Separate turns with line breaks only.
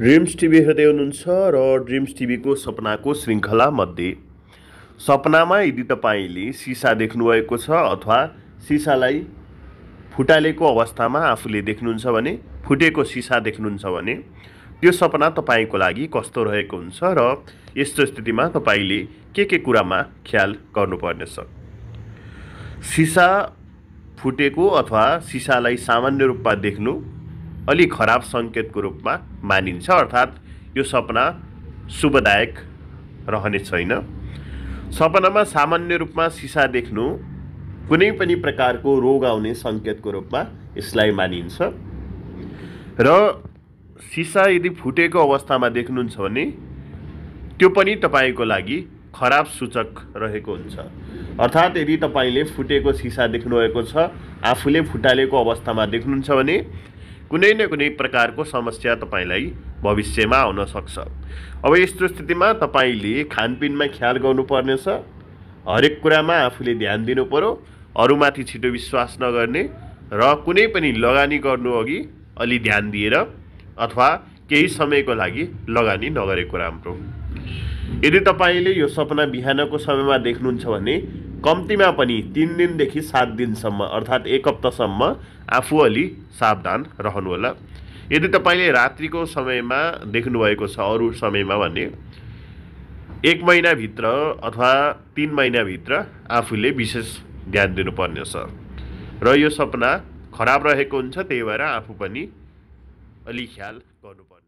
dreams TV हेर्दै हुनुहुन्छ र ड्रिम्स टिभीको सपनाको मध्ये सपनामा यदि तपाईँले सिसा देख्नुभएको छ अथवा सिसालाई फुटालेको अवस्थामा आफूले देख्नुहुन्छ भने फुटेको सिसा देख्नुहुन्छ भने त्यो सपना तपाईँको लागि कस्तो रहेको हुन्छ र यस्तो स्थितिमा तपाईँले के के कुरामा ख्याल गर्नुपर्नेछ सिसा फुटेको अथवा सिसालाई सामान्य रूपमा देख्नु अलि खराब सङ्केतको रूपमा मानिन्छ अर्थात् यो सपना शुभदायक रहने छैन सपनामा सामान्य रूपमा सिसा देख्नु कुनै पनि प्रकारको रोग आउने सङ्केतको रूपमा यसलाई मानिन्छ र सिसा यदि फुटेको अवस्थामा देख्नुहुन्छ भने त्यो पनि तपाईँको लागि खराब सूचक रहेको हुन्छ अर्थात् यदि तपाईँले फुटेको सिसा देख्नुभएको छ आफूले फुटालेको अवस्थामा देख्नुहुन्छ भने कुनै न कुनै प्रकारको समस्या तपाईँलाई भविष्यमा आउन सक्छ अब यस्तो स्थितिमा तपाईँले खानपिनमा ख्याल गर्नुपर्नेछ हरेक कुरामा आफूले ध्यान दिनु पऱ्यो अरूमाथि छिटो विश्वास नगर्ने र कुनै पनि लगानी गर्नु अघि अलि ध्यान दिएर अथवा केही समयको लागि लगानी नगरेको राम्रो यदि तपाईँले यो सपना बिहानको समयमा देख्नुहुन्छ भने कम्तीमा पनि तिन दिनदेखि सात दिनसम्म अर्थात् एक हप्तासम्म आफू अलि सावधान रहनुहोला यदि तपाईँले रात्रिको समयमा देख्नुभएको छ अरू समयमा भने एक महिनाभित्र अथवा तिन महिनाभित्र आफूले विशेष ध्यान दिनुपर्नेछ र यो सपना खराब रहेको हुन्छ त्यही भएर आफू पनि अलि ख्याल गर्नुपर्ने